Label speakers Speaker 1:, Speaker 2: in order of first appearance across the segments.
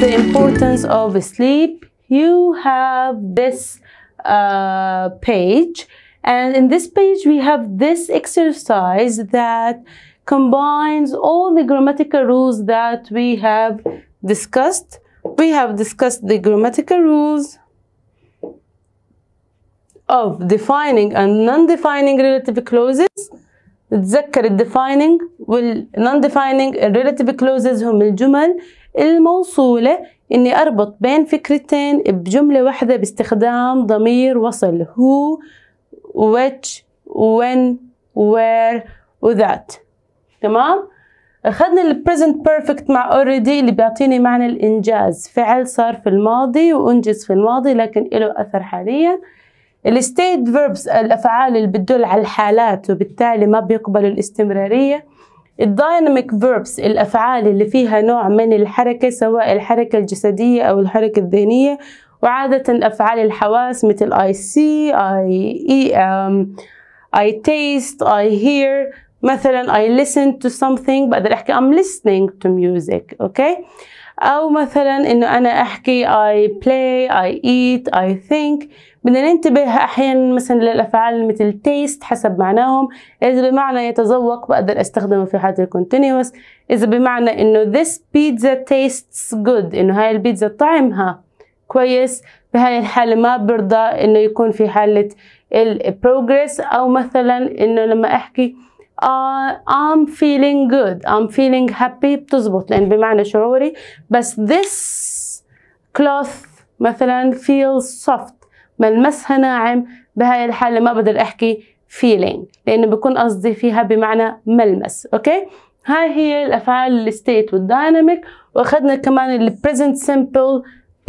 Speaker 1: the importance of sleep, you have this uh, page. And in this page, we have this exercise that combines all the grammatical rules that we have discussed. We have discussed the grammatical rules of defining and non-defining relative clauses. تذكر defining will non-defining كلوزز هم الجمل الموصولة إني أربط بين فكرتين بجملة واحدة باستخدام ضمير وصل who which when where وذات تمام؟ أخذنا ال present perfect مع already اللي بيعطيني معنى الإنجاز فعل صار في الماضي وأنجز في الماضي لكن له أثر حاليا state verbs الأفعال اللي بتدل على الحالات وبالتالي ما بيقبلوا الاستمرارية الدايناميك فيربس الأفعال اللي فيها نوع من الحركة سواء الحركة الجسدية أو الحركة الذهنية وعادة أفعال الحواس مثل I see, I, eat, I taste, I hear مثلا I listen to something بقدر أحكي I'm listening to music أوكي okay? أو مثلا إنه أنا أحكي I play, I eat, I think بدنا ننتبه أحيانا مثلا للأفعال مثل تيست حسب معناهم إذا بمعنى يتذوق بقدر أستخدمه في حالة الكونتينوس إذا بمعنى إنه this pizza tastes good إنه هاي البيتزا طعمها كويس بهاي الحالة ما برضى إنه يكون في حالة progress أو مثلا إنه لما أحكي Uh, I'm feeling good I'm feeling happy بتزبط لأن بمعنى شعوري بس this cloth مثلا feels soft ملمسها ناعم بهاي الحالة ما بقدر أحكي feeling لأنه بكون قصدي فيها بمعنى ملمس أوكي هاي هي الأفعال الستيت والدايناميك وأخذنا كمان البريزنت سمبل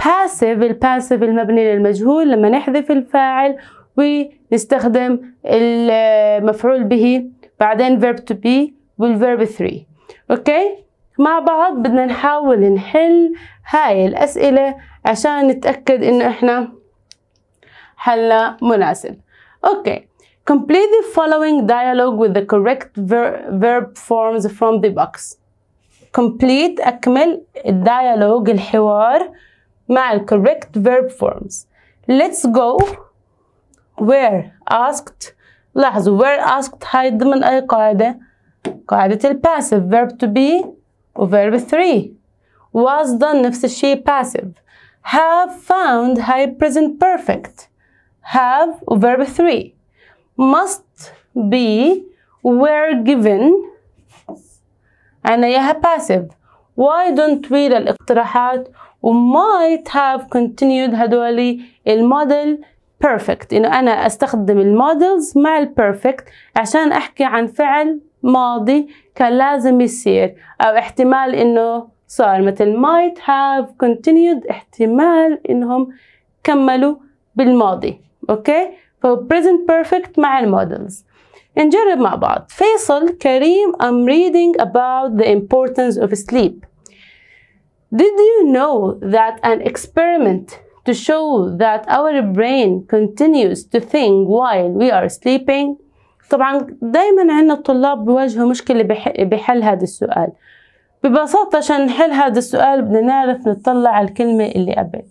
Speaker 1: باسيف الباسيف المبني للمجهول لما نحذف الفاعل ونستخدم المفعول به بعدين verb to be والverb 3 أوكي مع بعض بدنا نحاول نحل هاي الأسئلة عشان نتأكد إنه إحنا حل مناسب Okay, complete the following dialogue with the correct ver verb forms from the box complete أكمل الديالوج الحوار مع ال correct verb forms let's go where asked لاحظوا where asked هاي ضمن أي قاعدة قاعدة ال passive verb to be و verb 3 was done نفس الشيء passive have found هاي present perfect have verb 3 must be were given عنايها passive why don't we للاقتراحات وmight have continued هدولي الموديل perfect إنه أنا أستخدم المودلز مع البرفكت عشان أحكي عن فعل ماضي كان لازم يصير أو احتمال إنه صار مثل might have continued احتمال إنهم كملوا بالماضي Okay, for present perfect مع المودلز نجرب مع بعض فيصل Kareem, I'm reading about the importance of sleep did you know that an experiment to show that our brain continues to think while we are sleeping طبعا دايما عندنا الطلاب بيواجهوا مشكله بحل هذا السؤال ببساطه عشان نحل هذا السؤال بدنا نعرف نطلع اللي قبل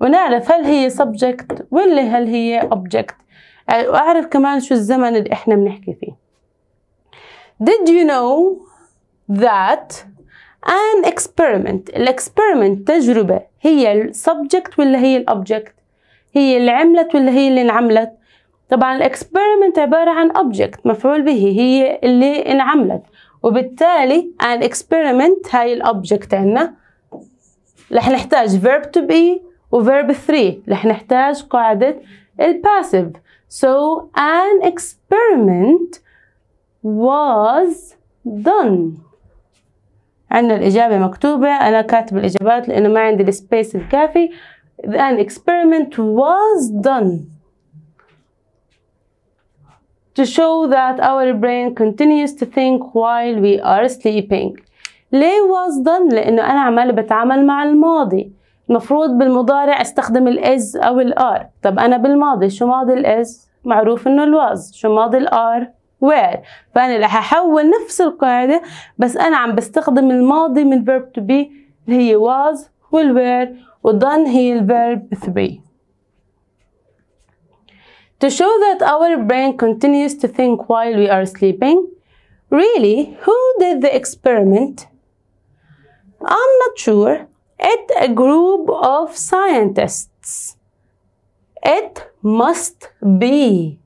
Speaker 1: ونعرف هل هي subject ولا هل هي object وأعرف كمان شو الزمن اللي إحنا بنحكي فيه Did you know that an experiment الاكسبيرمنت تجربة هي subject ولا هي object هي اللي عملت ولا هي اللي انعملت طبعا الاكسبيرمنت عبارة عن object مفعول به هي اللي انعملت وبالتالي an experiment هاي object عنا رح نحتاج verb to be وفيرب 3 رح نحتاج قاعدة الباسيف so an experiment was done عندنا الإجابة مكتوبة أنا كاتب الإجابات لأنه ما عندي السبيس الكافي an experiment was done to show that our brain continues to think while we are sleeping ليه was done؟ لأنه أنا عمالة بتعامل مع الماضي مفروض بالمضارع استخدم الإز أو الآر طب أنا بالماضي شو ماضي الإز؟ معروف إنه الواز شو ماضي الآر؟ وير فأنا رح أحول نفس القاعدة بس أنا عم بستخدم الماضي من verb to be اللي هي was والwear وضن هي verb 3 To show that our brain continues to think while we are sleeping Really, who did the experiment? I'm not sure at a group of scientists. It must be.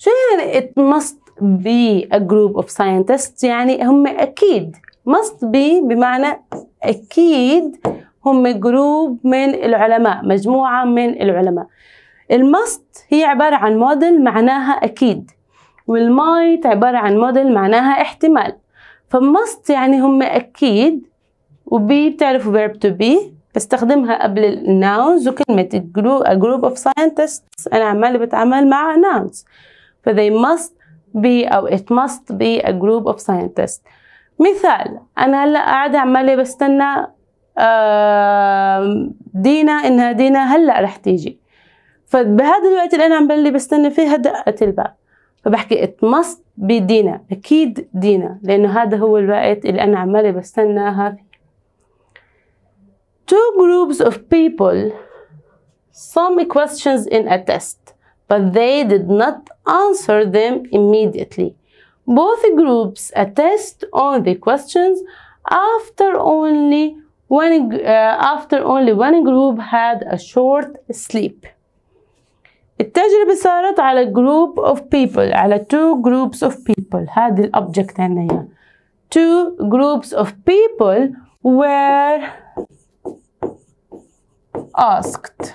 Speaker 1: شو يعني it must be a group of scientists يعني هم أكيد must be بمعنى أكيد هم جروب من العلماء مجموعة من العلماء المست هي عبارة عن موديل معناها أكيد والمايت عبارة عن موديل معناها احتمال فمست يعني هم أكيد وبي بتعرفوا verb to be بستخدمها قبل الناونز وكلمة a group of scientists أنا عمالة بتعامل مع nouns ف they must be أو it must be a group of scientists مثال أنا هلأ قاعدة عمالة بستنى دينا إنها دينا هلأ رح تيجي فبهذا الوقت اللي أنا عمالي بستنى فيه دقت الباب فبحكي it must be دينا أكيد دينا لأنه هذا هو الوقت اللي أنا عمالي بستناها two groups of people some questions in a test but they did not answer them immediately both groups attest on the questions after only one uh, after only one group had a short sleep التجربة صارت على group of people على two groups of people هذه الأبجكت عنا two groups of people were asked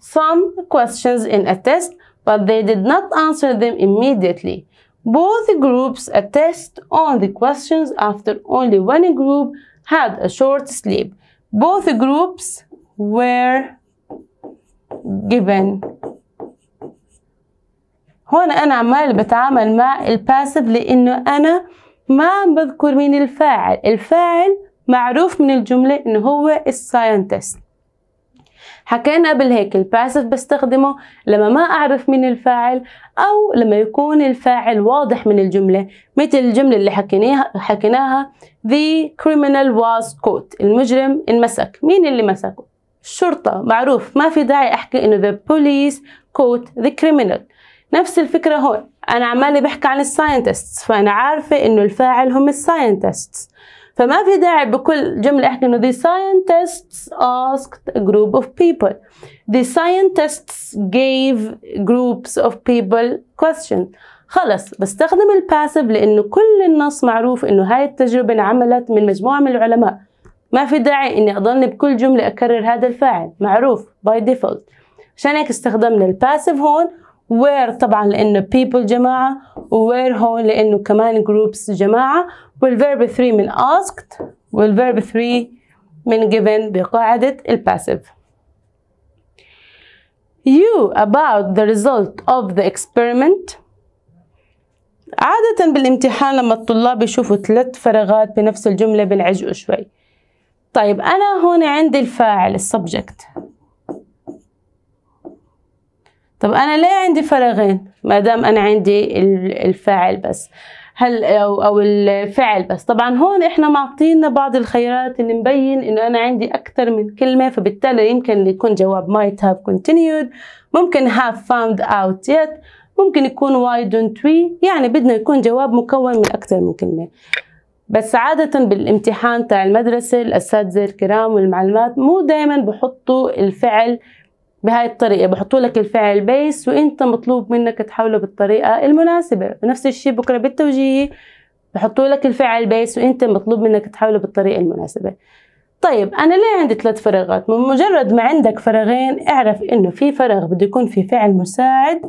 Speaker 1: some questions in a test but they did not answer them immediately. Both groups attest on the questions after only one group had a short sleep. Both groups were given هون أنا عمال بتعامل مع الباسف لأنه أنا ما عم بذكر مين الفاعل الفاعل معروف من الجملة إنه هو الساينتست حكينا قبل هيك الباسف بستخدمه لما ما أعرف مين الفاعل أو لما يكون الفاعل واضح من الجملة مثل الجملة اللي حكيناها حكيناها the criminal was caught المجرم انمسك مين اللي مسكه الشرطة معروف ما في داعي أحكي إنه the police caught the criminal نفس الفكرة هون أنا عمالي بحكي عن الساينتستس فأنا عارفة إنه الفاعل هم الساينتستس فما في داعي بكل جملة أحكي إنه the scientists asked a group of people the scientists gave groups of people questions خلص بستخدم الباسف لأنه كل النص معروف إنه هاي التجربة انعملت من مجموعة من العلماء ما في داعي اني اضلني بكل جملة اكرر هذا الفاعل معروف by default عشان هيك استخدمنا الباسيف هون where طبعا لانه people جماعة where هون لانه كمان groups جماعة والverb 3 من asked والverb 3 من given بقاعدة الباسيف you about the result of the experiment عادة بالامتحان لما الطلاب يشوفوا ثلاث فراغات بنفس الجملة بنعجقوا شوي طيب أنا هون عندي الفاعل السبجكت طب أنا ليه عندي فراغين ما دام أنا عندي الفاعل بس هل أو, أو الفعل بس طبعا هون إحنا معطينا بعض الخيارات اللي مبين إنه أنا عندي أكثر من كلمة فبالتالي يمكن يكون جواب might have continued ممكن have found out yet ممكن يكون why don't we يعني بدنا يكون جواب مكون من أكثر من كلمة بس عادة بالامتحان تاع المدرسة الأساتذة الكرام والمعلمات مو دايما بحطوا الفعل بهاي الطريقة بحطوا لك الفعل بيس وانت مطلوب منك تحوله بالطريقة المناسبة نفس الشيء بكرة بالتوجيهي بحطوا لك الفعل بيس وانت مطلوب منك تحوله بالطريقة المناسبة طيب أنا ليه عندي ثلاث فراغات؟ من مجرد ما عندك فراغين اعرف إنه في فراغ بده يكون في فعل مساعد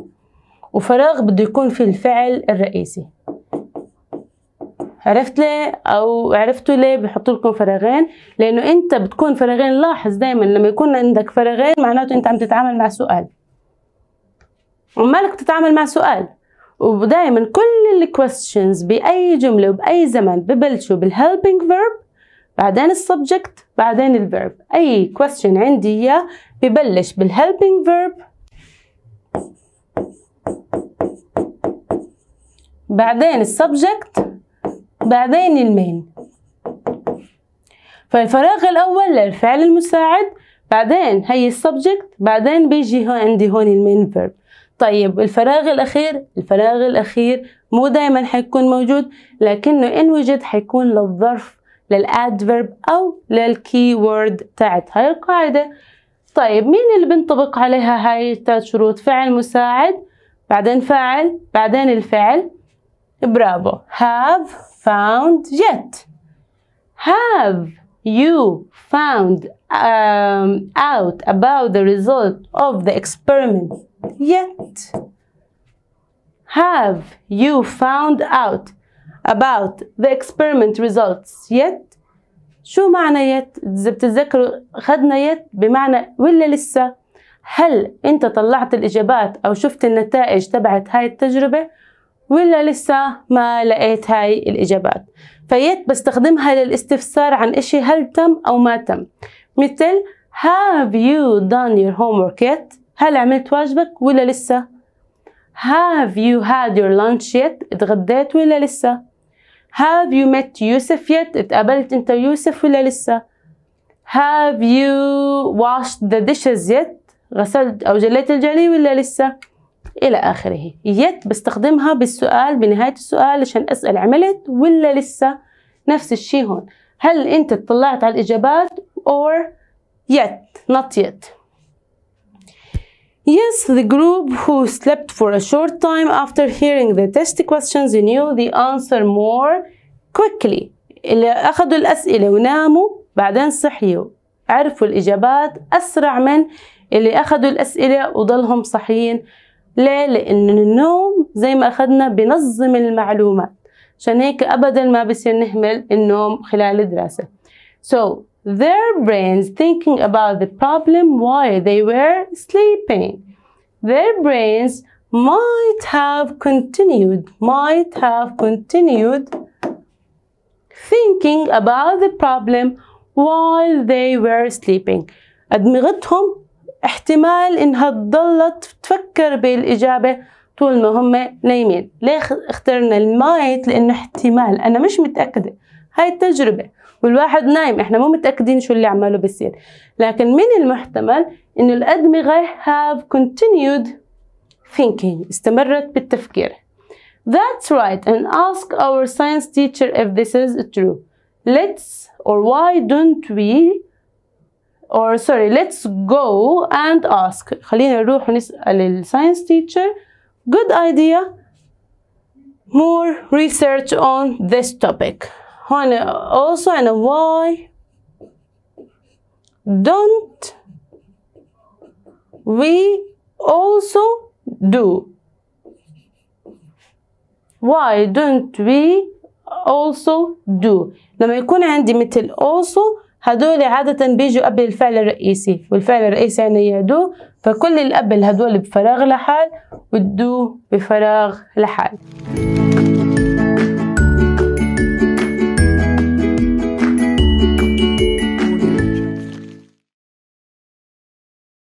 Speaker 1: وفراغ بده يكون في الفعل الرئيسي عرفت ليه او عرفتوا ليه بيحطوا لكم فراغين لانه انت بتكون فراغين لاحظ دائما لما يكون عندك فراغين معناته انت عم تتعامل مع سؤال ومالك تتعامل مع سؤال ودائما كل الكويستشنز باي جمله وباي زمن ببلشوا بالهيلبينج فيرب بعدين السبجكت بعدين الفيرب اي كويستشن عندي اياه ببلش بالهيلبينج فيرب بعدين السبجكت بعدين المين فالفراغ الأول للفعل المساعد بعدين هي السبجكت بعدين بيجي هون عندي هون المين فيرب طيب الفراغ الأخير الفراغ الأخير مو دايما حيكون موجود لكنه إن وجد حيكون للظرف للأدفرب أو للكي وورد تاعت هاي القاعدة طيب مين اللي بنطبق عليها هاي التلات شروط فعل مساعد بعدين فاعل بعدين الفعل برافو have found yet. Have you found um, out about the result of the experiment yet? Have you found out about the experiment results yet? شو معنى yet؟ إذا بتتذكروا خدنا yet بمعنى ولا لسه؟ هل أنت طلعت الإجابات أو شفت النتائج تبعت هاي التجربة؟ ولا لسه ما لقيت هاي الإجابات فيت بستخدمها للاستفسار عن إشي هل تم أو ما تم مثل Have you done your homework yet؟ هل عملت واجبك ولا لسه؟ Have you had your lunch yet؟ اتغديت ولا لسه؟ Have you met يوسف yet؟ اتقابلت انت يوسف ولا لسه؟ Have you washed the dishes yet؟ غسلت أو جليت الجلي ولا لسه؟ إلى آخره يت بستخدمها بالسؤال بنهاية السؤال عشان أسأل عملت ولا لسه نفس الشيء هون هل أنت اطلعت على الإجابات or yet not yet Yes, the group who slept for a short time after hearing the test questions knew the answer more quickly. اللي أخذوا الأسئلة وناموا بعدين صحيوا عرفوا الإجابات أسرع من اللي أخذوا الأسئلة وضلهم صحيين ليه؟ لأن النوم زي ما أخذنا بنظم المعلومات عشان هيك أبدا ما بصير نهمل النوم خلال الدراسة So their brains thinking about the problem while they were sleeping their brains might have continued might have continued thinking about the problem while they were sleeping أدمغتهم احتمال انها تضلت تفكر بالاجابه طول ما هم نايمين ليه اخترنا المايت لانه احتمال انا مش متاكده هاي التجربه والواحد نايم احنا مو متاكدين شو اللي عماله بيصير لكن من المحتمل انه الادمغه have continued thinking استمرت بالتفكير That's right and ask our science teacher if this is true. Let's or why don't we or sorry let's go and ask خلينا نروح نسأل الساينس teacher good idea more research on this topic also and why don't we also do why don't we also do لما يكون عندي مثل also هدول عادة بيجوا قبل الفعل الرئيسي والفعل الرئيسي يعني يدو فكل الأبل هدول بفراغ لحال والدو بفراغ لحال